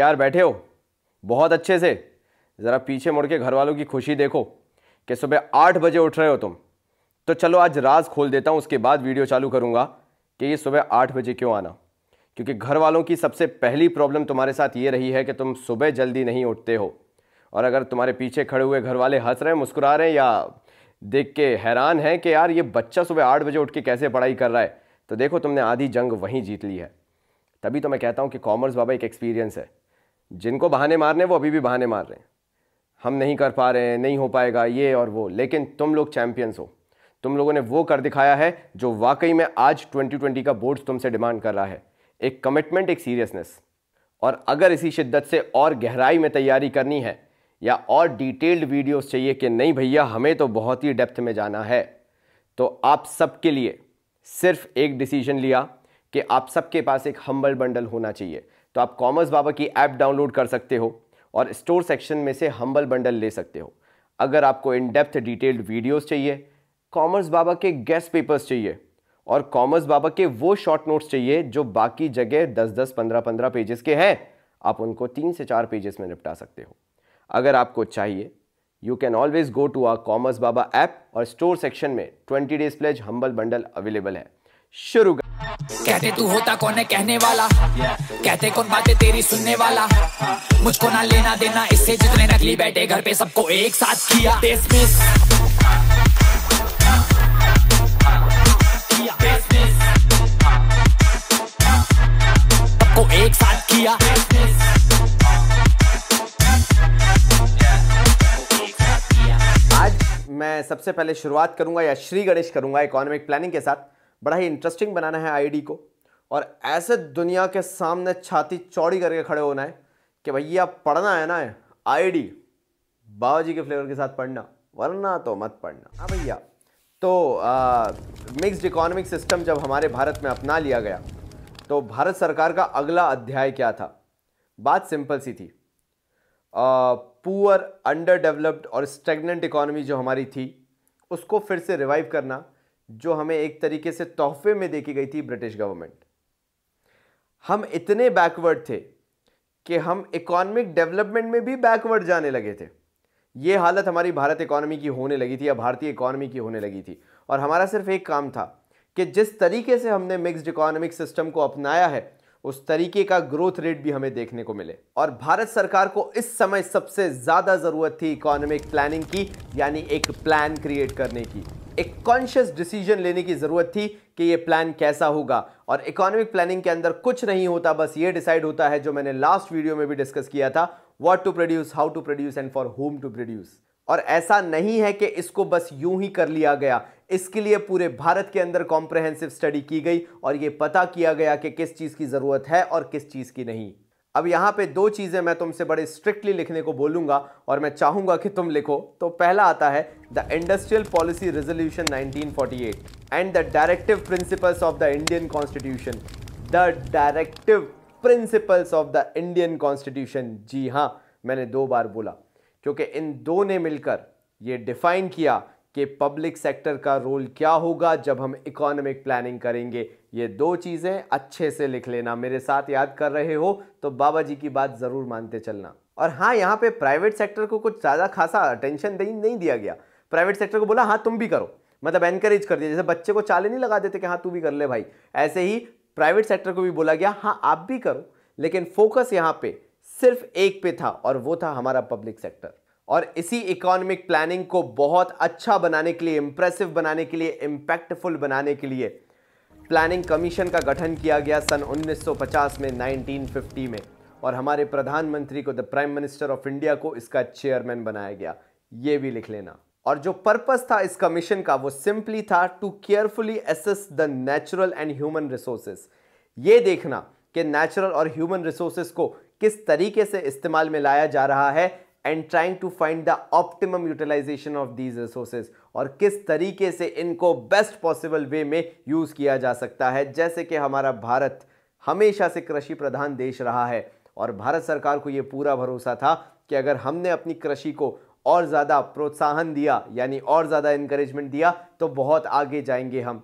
यार बैठे हो बहुत अच्छे से ज़रा पीछे मुड़ के घर वालों की खुशी देखो कि सुबह आठ बजे उठ रहे हो तुम तो चलो आज राज खोल देता हूँ उसके बाद वीडियो चालू करूँगा कि ये सुबह आठ बजे क्यों आना क्योंकि घर वालों की सबसे पहली प्रॉब्लम तुम्हारे साथ ये रही है कि तुम सुबह जल्दी नहीं उठते हो और अगर तुम्हारे पीछे खड़े हुए घर वाले हंस रहे हैं मुस्कुरा रहे हैं या देख के हैरान हैं कि यार ये बच्चा सुबह आठ बजे उठ के कैसे पढ़ाई कर रहा है तो देखो तुमने आधी जंग वहीं जीत ली है तभी तो मैं कहता हूँ कि कॉमर्स बाबा एक एक्सपीरियंस है जिनको बहाने मारने वो अभी भी बहाने मार रहे हैं हम नहीं कर पा रहे हैं नहीं हो पाएगा ये और वो लेकिन तुम लोग चैम्पियंस हो तुम लोगों ने वो कर दिखाया है जो वाकई में आज 2020 का बोर्ड तुमसे डिमांड कर रहा है एक कमिटमेंट एक सीरियसनेस और अगर इसी शिद्दत से और गहराई में तैयारी करनी है या और डिटेल्ड वीडियोस चाहिए कि नहीं भैया हमें तो बहुत ही डेप्थ में जाना है तो आप सबके लिए सिर्फ एक डिसीजन लिया कि आप सबके पास एक हम्बल बंडल होना चाहिए तो आप कॉमर्स बाबा की ऐप डाउनलोड कर सकते हो और स्टोर सेक्शन में से हम्बल बंडल ले सकते हो अगर आपको इन डेप्थ डिटेल्ड वीडियोस चाहिए कॉमर्स बाबा के गेस्ट पेपर्स चाहिए और कॉमर्स बाबा के वो शॉर्ट नोट्स चाहिए जो बाकी जगह 10-10, 15-15 पेजेस के हैं आप उनको तीन से चार पेजेस में निपटा सकते हो अगर आपको चाहिए you can always go to our Commerce Baba app और स्टोर सेक्शन में 20 days pledge humble bundle available है शुरू कहते तू होता कौन है कहने वाला कहते कौन बातें तेरी सुनने वाला मुझको ना लेना देना इससे जितने नकली बैठे घर पे सबको एक साथ किया सबको एक साथ किया आज मैं सबसे पहले शुरुआत करूंगा या श्री गणेश करूंगा इकोनॉमिक प्लानिंग के साथ बड़ा ही इंटरेस्टिंग बनाना है आईडी को और ऐसे दुनिया के सामने छाती चौड़ी करके खड़े होना है कि भैया पढ़ना है ना आई डी बाबा जी के फ्लेवर के साथ पढ़ना वरना तो मत पढ़ना हाँ भैया तो मिक्स्ड इकोनॉमिक सिस्टम जब हमारे भारत में अपना लिया गया तो भारत सरकार का अगला अध्याय क्या था बात सिंपल सी थी पुअर अंडर डेवलप्ड और स्टेगनेंट इकोनॉमी जो हमारी थी उसको फिर से रिवाइव करना जो हमें एक तरीके से तोहफे में देखी गई थी ब्रिटिश गवर्नमेंट हम इतने बैकवर्ड थे कि हम इकोनॉमिक डेवलपमेंट में भी बैकवर्ड जाने लगे थे ये हालत हमारी भारत इकोनॉमी की होने लगी थी या भारतीय इकोनॉमी की होने लगी थी और हमारा सिर्फ एक काम था कि जिस तरीके से हमने मिक्स्ड इकोनॉमिक सिस्टम को अपनाया है उस तरीके का ग्रोथ रेट भी हमें देखने को मिले और भारत सरकार को इस समय सबसे ज़्यादा ज़रूरत थी इकोनॉमिक प्लानिंग की यानी एक प्लान क्रिएट करने की एक कॉन्शियस डिसीजन लेने की ज़रूरत थी कि ये प्लान कैसा होगा और इकोनॉमिक प्लानिंग के अंदर कुछ नहीं होता बस ये डिसाइड होता है जो मैंने लास्ट वीडियो में भी डिस्कस किया था what to produce how to produce and for whom to produce और ऐसा नहीं है कि इसको बस यूं ही कर लिया गया इसके लिए पूरे भारत के अंदर कॉम्प्रहेंसिव स्टडी की गई और ये पता किया गया कि किस चीज़ की ज़रूरत है और किस चीज़ की नहीं अब यहां पे दो चीज़ें मैं तुमसे बड़े स्ट्रिक्टली लिखने को बोलूंगा और मैं चाहूंगा कि तुम लिखो तो पहला आता है the industrial policy resolution 1948 and the directive principles of the Indian constitution the directive principles of the Indian constitution जी हां मैंने दो बार बोला क्योंकि इन दो ने मिलकर ये डिफाइन किया कि पब्लिक सेक्टर का रोल क्या होगा जब हम इकोनॉमिक प्लानिंग करेंगे ये दो चीज़ें अच्छे से लिख लेना मेरे साथ याद कर रहे हो तो बाबा जी की बात ज़रूर मानते चलना और हाँ यहाँ पे प्राइवेट सेक्टर को कुछ ज़्यादा खासा अटेंशन नहीं दिया गया प्राइवेट सेक्टर को बोला हाँ तुम भी करो मतलब एनकरेज कर दिया जैसे बच्चे को चाले नहीं लगा देते कि हाँ तू भी कर ले भाई ऐसे ही प्राइवेट सेक्टर को भी बोला गया हाँ आप भी करो लेकिन फोकस यहाँ पे सिर्फ एक पे था और वो था हमारा पब्लिक सेक्टर और इसी इकोनॉमिक प्लानिंग को बहुत अच्छा बनाने के लिए इम्प्रेसिव बनाने के लिए इम्पैक्टफुल बनाने के लिए प्लानिंग कमीशन का गठन किया गया सन 1950 में 1950 में और हमारे प्रधानमंत्री को the prime minister of India को इसका चेयरमैन बनाया गया ये भी लिख लेना और जो पर्पस था इस कमीशन का वो सिंपली था to carefully assess the natural and human resources ये देखना कि नेचुरल और ह्यूमन रिसोर्सेस को किस तरीके से इस्तेमाल में लाया जा रहा है and trying to find the optimum utilisation of these resources और किस तरीके से इनको बेस्ट पॉसिबल वे में यूज़ किया जा सकता है जैसे कि हमारा भारत हमेशा से कृषि प्रधान देश रहा है और भारत सरकार को ये पूरा भरोसा था कि अगर हमने अपनी कृषि को और ज़्यादा प्रोत्साहन दिया यानी और ज़्यादा इनक्रेजमेंट दिया तो बहुत आगे जाएंगे हम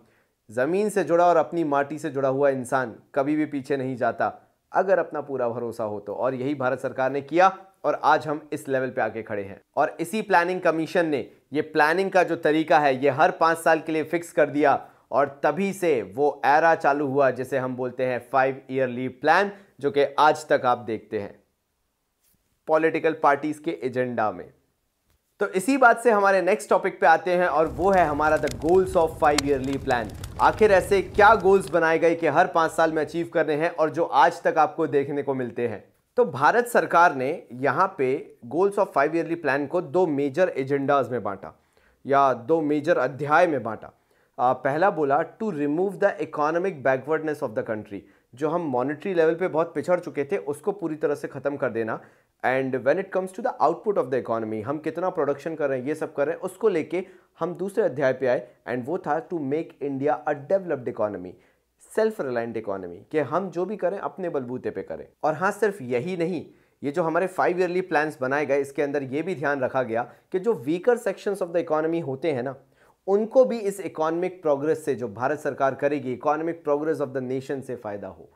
ज़मीन से जुड़ा और अपनी माटी से जुड़ा हुआ इंसान कभी भी पीछे नहीं जाता अगर अपना पूरा भरोसा हो तो और यही भारत सरकार ने किया और आज हम इस लेवल पे आके खड़े हैं और इसी प्लानिंग कमीशन ने ये प्लानिंग का जो तरीका है ये हर पाँच साल के लिए फिक्स कर दिया और तभी से वो एरा चालू हुआ जिसे हम बोलते हैं फाइव ईयरली प्लान जो कि आज तक आप देखते हैं पॉलिटिकल पार्टीज के एजेंडा में तो इसी बात से हमारे नेक्स्ट टॉपिक पे आते हैं और वो है हमारा the goals of five yearly plan आखिर ऐसे क्या गोल्स बनाए गए कि हर पाँच साल में अचीव करने हैं और जो आज तक आपको देखने को मिलते हैं तो भारत सरकार ने यहाँ पे goals of five yearly plan को दो मेजर एजेंडाज में बांटा या दो मेजर अध्याय में बांटा पहला बोला to remove the economic backwardness of the country जो हम मॉनेटरी लेवल पे बहुत पिछड़ चुके थे उसको पूरी तरह से ख़त्म कर देना and when it comes to the output of the economy हम कितना प्रोडक्शन कर रहे हैं ये सब कर रहे हैं उसको लेके हम दूसरे अध्याय पे आए एंड वो था to make India a developed economy self reliant economy कि हम जो भी करें अपने बलबूते पे करें और हाँ सिर्फ यही नहीं ये जो हमारे फाइव ईयरली प्लान बनाए गए इसके अंदर ये भी ध्यान रखा गया कि जो weaker section of the economy होते हैं ना उनको भी इस इकोनॉमिक प्रोग्रेस से जो भारत सरकार करेगी economic progress of the nation से फ़ायदा हो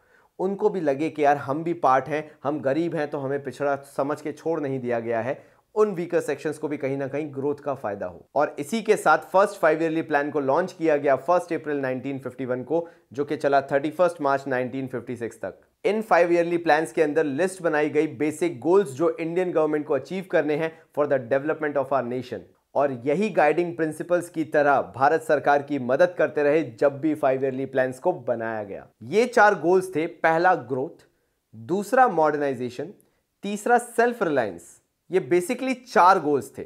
उनको भी लगे कि यार हम भी पार्ट हैं हम गरीब हैं तो हमें पिछड़ा समझ के छोड़ नहीं दिया गया है उन वीकर सेक्शंस को भी कहीं ना कहीं ग्रोथ का फायदा हो और इसी के साथ फर्स्ट फाइव ईयरली प्लान को लॉन्च किया गया फर्स्ट अप्रैल 1951 को जो कि चला 31 मार्च 1956 तक इन फाइव ईयरली प्लान के अंदर लिस्ट बनाई गई बेसिक गोल्स जो इंडियन गवर्नमेंट को अचीव करने हैं for the development of our nation और यही गाइडिंग प्रिंसिपल्स की तरह भारत सरकार की मदद करते रहे जब भी फाइव ईयरली प्लान को बनाया गया ये चार गोल्स थे पहला ग्रोथ दूसरा मॉडर्नाइजेशन तीसरा सेल्फ रिलायंस ये बेसिकली चार गोल्स थे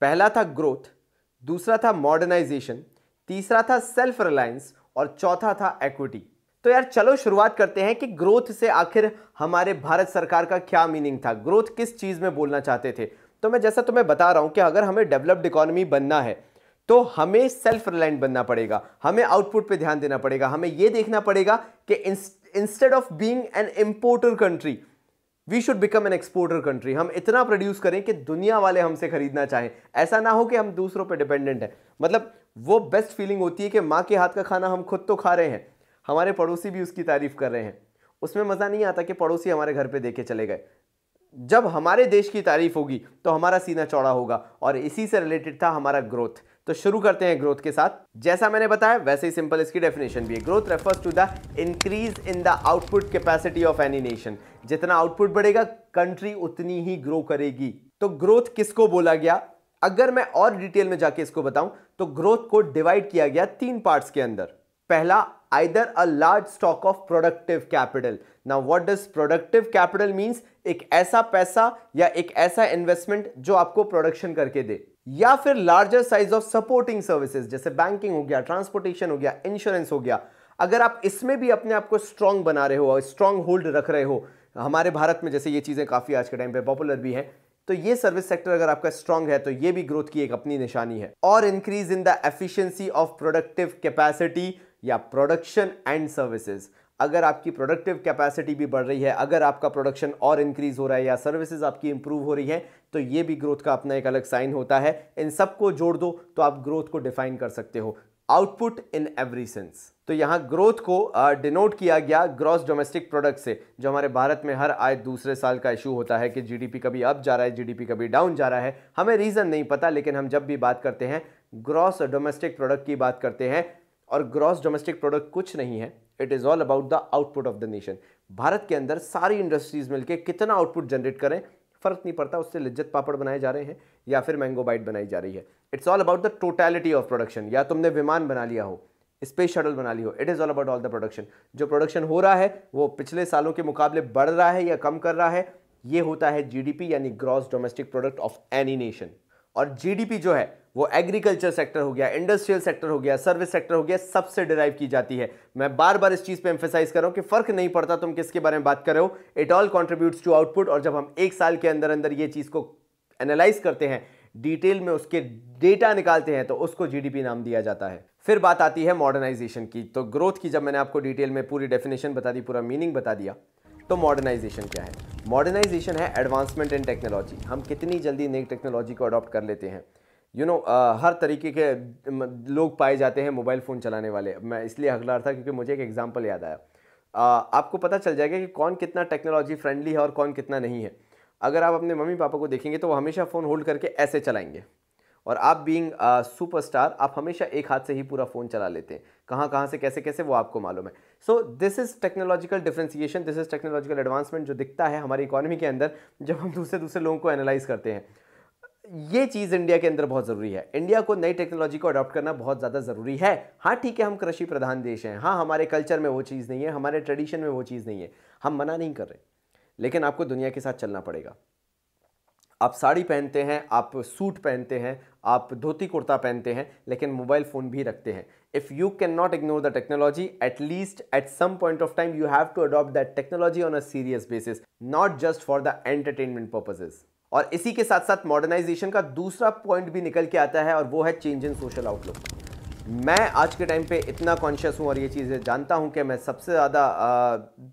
पहला था ग्रोथ दूसरा था मॉडर्नाइजेशन तीसरा था सेल्फ रिलायंस और चौथा था एक्विटी तो यार चलो शुरुआत करते हैं कि ग्रोथ से आखिर हमारे भारत सरकार का क्या मीनिंग था ग्रोथ किस चीज़ में बोलना चाहते थे तो मैं जैसा तुम्हें बता रहा हूं कि अगर हमें डेवलप्ड इकोनॉमी बनना है तो हमें सेल्फ रिलायंट बनना पड़ेगा हमें आउटपुट पे ध्यान देना पड़ेगा हमें यह देखना पड़ेगा कि instead of being an importer country we should become an exporter country हम इतना प्रोड्यूस करें कि दुनिया वाले हमसे खरीदना चाहें ऐसा ना हो कि हम दूसरों पर डिपेंडेंट हैं मतलब वो बेस्ट फीलिंग होती है कि माँ के हाथ का खाना हम खुद तो खा रहे हैं हमारे पड़ोसी भी उसकी तारीफ कर रहे हैं उसमें मज़ा नहीं आता कि पड़ोसी हमारे घर दे देखे चले गए जब हमारे देश की तारीफ होगी तो हमारा सीना चौड़ा होगा और इसी से रिलेटेड था हमारा ग्रोथ तो शुरू करते हैं ग्रोथ के साथ जैसा मैंने बताया वैसे ही सिंपल इसकी डेफिनेशन भी है growth refers to the increase in the output capacity of any nation जितना आउटपुट बढ़ेगा कंट्री उतनी ही ग्रो करेगी तो ग्रोथ किसको बोला गया अगर मैं और डिटेल में जाके इसको बताऊं तो ग्रोथ को डिवाइड किया गया तीन पार्ट्स के अंदर पहला either a large stock of productive capital now what does productive capital means? एक ऐसा पैसा या एक ऐसा इन्वेस्टमेंट जो आपको प्रोडक्शन करके दे या फिर larger size of supporting services जैसे बैंकिंग हो गया ट्रांसपोर्टेशन हो गया इंश्योरेंस हो गया अगर आप इसमें भी अपने आप को स्ट्रांग बना रहे हो और स्ट्रांग होल्ड रख रहे हो हमारे भारत में जैसे ये चीज़ें काफ़ी आज के टाइम पे पॉपुलर भी हैं तो ये सर्विस सेक्टर अगर आपका स्ट्रांग है तो ये भी ग्रोथ की एक अपनी निशानी है और increase in the efficiency of productive capacity या प्रोडक्शन एंड सर्विसेज अगर आपकी प्रोडक्टिव कैपेसिटी भी बढ़ रही है अगर आपका प्रोडक्शन और इंक्रीज़ हो रहा है या सर्विसेज आपकी इंप्रूव हो रही है तो ये भी ग्रोथ का अपना एक अलग साइन होता है इन सबको जोड़ दो तो आप ग्रोथ को डिफाइन कर सकते हो आउटपुट इन एवरी सेंस तो यहाँ ग्रोथ को डिनोट किया गया ग्रॉस डोमेस्टिक प्रोडक्ट से जो हमारे भारत में हर आए दूसरे साल का इशू होता है कि जीडीपी कभी अप जा रहा है जीडीपी कभी डाउन जा रहा है हमें रीज़न नहीं पता लेकिन हम जब भी बात करते हैं ग्रॉस डोमेस्टिक प्रोडक्ट की बात करते हैं और ग्रॉस डोमेस्टिक प्रोडक्ट कुछ नहीं है it is all about the output of the nation Bharat के अंदर सारी इंडस्ट्रीज़ मिलकर कितना आउटपुट जनरेट करें फ़र्क नहीं पड़ता उससे लिज्जत पापड़ बनाए जा रहे हैं या फिर मैंगो बाइट बनाई जा रही है it's all about the totality of production या तुमने विमान बना लिया हो स्पेस शटल बना ली हो it is all about all the production जो प्रोडक्शन हो रहा है वो पिछले सालों के मुकाबले बढ़ रहा है या कम कर रहा है ये होता है जीडीपी यानी gross domestic product of any nation और जीडीपी जो है वो एग्रीकल्चर सेक्टर हो गया इंडस्ट्रियल सेक्टर हो गया सर्विस सेक्टर हो गया सबसे डिराइव की जाती है मैं बार बार इस चीज़ पे एम्फेसाइज कर रहा हूँ कि फर्क नहीं पड़ता तुम किसके बारे में बात कर रहे हो it all contributes to output और जब हम एक साल के अंदर अंदर ये चीज़ को एनालाइज करते हैं डिटेल में उसके डेटा निकालते हैं तो उसको जीडीपी नाम दिया जाता है फिर बात आती है मॉडर्नाइजेशन की तो ग्रोथ की जब मैंने आपको डिटेल में पूरी डेफिनेशन बता दी पूरा मीनिंग बता दिया तो मॉडर्नाइजेशन क्या है मॉडर्नाइजेशन है एडवांसमेंट इन टेक्नोलॉजी हम कितनी जल्दी नई टेक्नोलॉजी को अडॉप्ट कर लेते हैं यू you नो know, हर तरीके के लोग पाए जाते हैं मोबाइल फ़ोन चलाने वाले मैं इसलिए हकदार था क्योंकि मुझे एक एग्जाम्पल याद आया uh, आपको पता चल जाएगा कि कौन कितना टेक्नोलॉजी फ्रेंडली है और कौन कितना नहीं है अगर आप अपने मम्मी पापा को देखेंगे तो वो हमेशा फ़ोन होल्ड करके ऐसे चलाएंगे और आप बींग सुपर uh, आप हमेशा एक हाथ से ही पूरा फ़ोन चला लेते हैं कहाँ कहाँ से कैसे कैसे वो आपको मालूम है so this is technological differentiation this is technological advancement जो दिखता है हमारी इकोनॉमी के अंदर जब हम दूसरे दूसरे लोगों को एनालाइज करते हैं ये चीज़ इंडिया के अंदर बहुत ज़रूरी है इंडिया को नई टेक्नोलॉजी को अडॉप्ट करना बहुत ज़्यादा ज़रूरी है हाँ ठीक है हम कृषि प्रधान देश हैं हाँ हमारे कल्चर में वो चीज़ नहीं है हमारे ट्रेडिशन में वो चीज़ नहीं है हम मना नहीं कर रहे लेकिन आपको दुनिया के साथ चलना पड़ेगा आप साड़ी पहनते हैं आप सूट पहनते हैं आप धोती कुर्ता पहनते हैं लेकिन मोबाइल फ़ोन भी रखते हैं if you can not ignore the technology at least at some point of time you have to adopt that technology on a serious basis not just for the entertainment purposes और इसी के साथ साथ modernisation का दूसरा point भी निकल के आता है और वो है चेंज इन सोशल आउटलुक मैं आज के टाइम पे इतना कॉन्शियस हूँ और ये चीज़ें जानता हूँ कि मैं सबसे ज़्यादा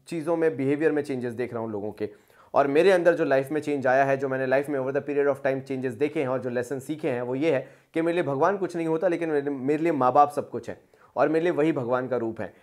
चीज़ों में बिहेवियर में चेंजेस देख रहा हूँ लोगों के और मेरे अंदर जो लाइफ में चेंज आया है जो मैंने लाइफ में over the period of time changes देखे हैं और जो लेसन सीखे हैं वो ये है कि मेरे लिए भगवान कुछ नहीं होता लेकिन मेरे लिए माँ बाप सब कुछ है और मेरे लिए वही भगवान का रूप है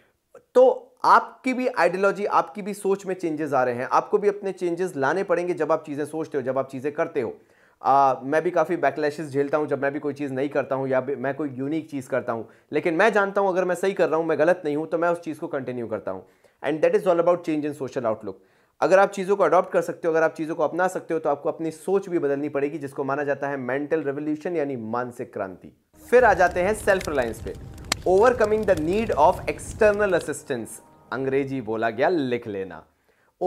तो आपकी भी आइडियोलॉजी आपकी भी सोच में चेंजेस आ रहे हैं आपको भी अपने चेंजेस लाने पड़ेंगे जब आप चीज़ें सोचते हो जब आप चीज़ें करते हो आ, मैं भी काफ़ी बैकलैशेस झेलता हूँ जब मैं भी कोई चीज़ नहीं करता हूँ या मैं कोई यूनिक चीज़ करता हूँ लेकिन मैं जानता हूँ अगर मैं सही कर रहा हूँ मैं गलत नहीं हूँ तो मैं उस चीज़ को कंटिन्यू करता हूँ and that is all about change in social outlook अगर आप चीज़ों को अडॉप्ट कर सकते हो अगर आप चीज़ों को अपना सकते हो तो आपको अपनी सोच भी बदलनी पड़ेगी जिसको माना जाता है मेंटल रेवोल्यूशन यानी मानसिक क्रांति फिर आ जाते हैं सेल्फ रिलायंस पे overcoming the need of external assistance अंग्रेजी बोला गया लिख लेना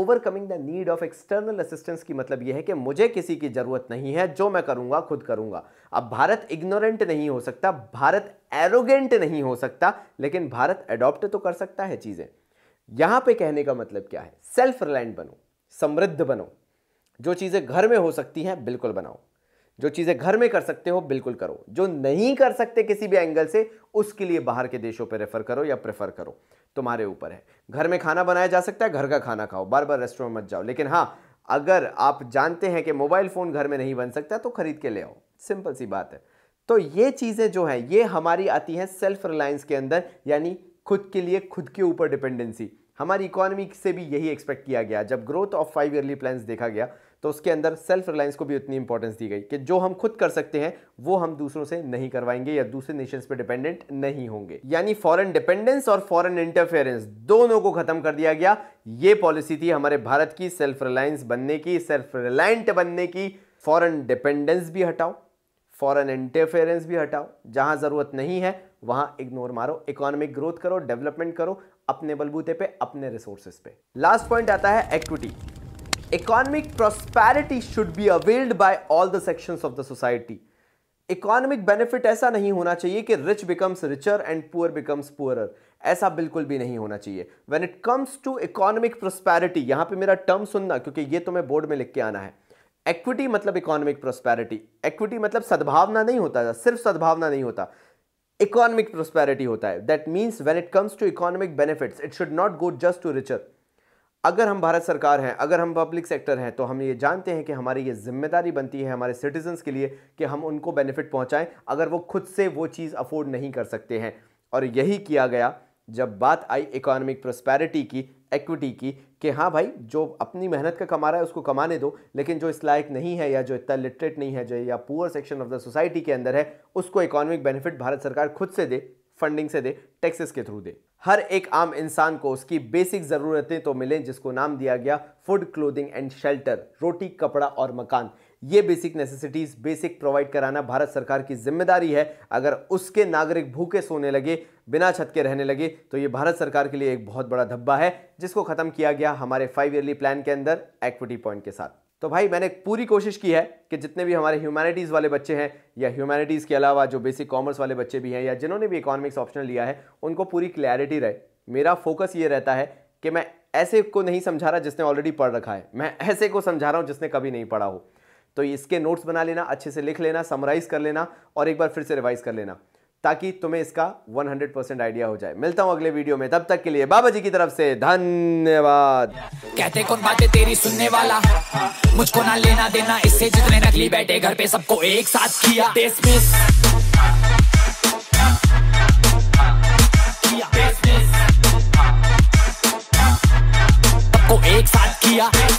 overcoming the need of external assistance की मतलब यह है कि मुझे किसी की ज़रूरत नहीं है जो मैं करूंगा खुद करूंगा अब भारत इग्नोरेंट नहीं हो सकता भारत एरोगेंट नहीं हो सकता लेकिन भारत एडॉप्ट तो कर सकता है चीज़ें यहां पे कहने का मतलब क्या है सेल्फ रिलायंट बनो समृद्ध बनो जो चीज़ें घर में हो सकती हैं बिल्कुल बनाओ जो चीज़ें घर में कर सकते हो बिल्कुल करो जो नहीं कर सकते किसी भी एंगल से उसके लिए बाहर के देशों पर रेफर करो या प्रेफर करो तुम्हारे ऊपर है घर में खाना बनाया जा सकता है घर का खाना खाओ बार बार रेस्टोरेंट मत जाओ लेकिन हाँ अगर आप जानते हैं कि मोबाइल फ़ोन घर में नहीं बन सकता तो खरीद के ले आओ सिंपल सी बात है तो ये चीज़ें जो है ये हमारी आती हैं सेल्फ रिलायंस के अंदर यानी खुद के लिए खुद के ऊपर डिपेंडेंसी हमारी इकोनॉमी से भी यही एक्सपेक्ट किया गया जब growth of five yearly plans देखा गया तो उसके अंदर सेल्फ रिलायंस को भी उतनी इंपॉर्टेंस दी गई कि जो हम खुद कर सकते हैं वो हम दूसरों से नहीं करवाएंगे या दूसरे नेशंस पे डिपेंडेंट नहीं होंगे यानी फॉरेन डिपेंडेंस और फॉरेन इंटरफेरेंस दोनों को खत्म कर दिया गया ये पॉलिसी थी हमारे भारत की सेल्फ रिलायंस बनने की सेल्फ रिलायंट बनने की फॉरन डिपेंडेंस भी हटाओ फॉरन इंटरफेरेंस भी हटाओ जहां जरूरत नहीं है वहां इग्नोर मारो इकोनॉमिक ग्रोथ करो डेवलपमेंट करो अपने बलबूते पे अपने रिसोर्सेज पे लास्ट पॉइंट आता है equity economic prosperity should be availed by all the sections of the society economic benefit ऐसा नहीं होना चाहिए कि rich becomes richer and poor becomes poorer ऐसा बिल्कुल भी नहीं होना चाहिए when it comes to economic prosperity यहां पे मेरा टर्म सुनना क्योंकि ये तुम्हें तो बोर्ड में लिख के आना है इक्विटी मतलब इकोनॉमिक प्रोस्पैरिटी इक्विटी मतलब सद्भावना नहीं होता सिर्फ सद्भावना नहीं होता इकोनॉमिक प्रोस्पैरिटी होता है that means when it comes to economic benefits it should not go just to richer अगर हम भारत सरकार हैं अगर हम पब्लिक सेक्टर हैं तो हम ये जानते हैं कि हमारी ये जिम्मेदारी बनती है हमारे सिटीजन्स के लिए कि हम उनको बेनिफिट पहुंचाएं अगर वो खुद से वो चीज़ अफोर्ड नहीं कर सकते हैं और यही किया गया जब बात आई इकोनॉमिक प्रोस्पैरिटी की एक्विटी की कि हाँ भाई जो अपनी मेहनत का कमा रहा है उसको कमाने दो लेकिन जो इस लायक नहीं है या जो इतना लिटरेट नहीं है जो या poor section of the society के अंदर है उसको इकोनॉमिक बेनिफिट भारत सरकार खुद से दे फंडिंग से दे टैक्सेस के थ्रू दे हर एक आम इंसान को उसकी बेसिक ज़रूरतें तो मिलें जिसको नाम दिया गया फूड क्लोथिंग एंड शेल्टर रोटी कपड़ा और मकान ये बेसिक नेसेसिटीज़ बेसिक प्रोवाइड कराना भारत सरकार की जिम्मेदारी है अगर उसके नागरिक भूखे सोने लगे बिना छत के रहने लगे तो ये भारत सरकार के लिए एक बहुत बड़ा धब्बा है जिसको ख़त्म किया गया हमारे फाइव ईयरली प्लान के अंदर एक्विटी पॉइंट के साथ तो भाई मैंने पूरी कोशिश की है कि जितने भी हमारे ह्यूमैनिटीज़ वाले बच्चे हैं या ह्यूमैनिटीज़ के अलावा जो बेसिक कॉमर्स वाले बच्चे भी हैं या जिन्होंने भी इकोनॉमिक्स ऑप्शनल लिया है उनको पूरी क्लैरिटी रहे मेरा फोकस ये रहता है कि मैं ऐसे को नहीं समझा रहा जिसने ऑलरेडी पढ़ रखा है मैं ऐसे को समझा रहा हूँ जिसने कभी नहीं पढ़ा हो तो इसके नोट्स बना लेना अच्छे से लिख लेना समराइज कर लेना और एक बार फिर से रिवाइज कर लेना ताकि तुम्हें इसका 100 परसेंट आइडिया हो जाए मिलता हूं अगले वीडियो में तब तक के लिए बाबा जी की तरफ से धन्यवाद कहते कौन बातें तेरी सुनने वाला मुझको ना लेना देना इससे जितने नकली बैठे घर पे सबको एक साथ किया किया सबको एक साथ किया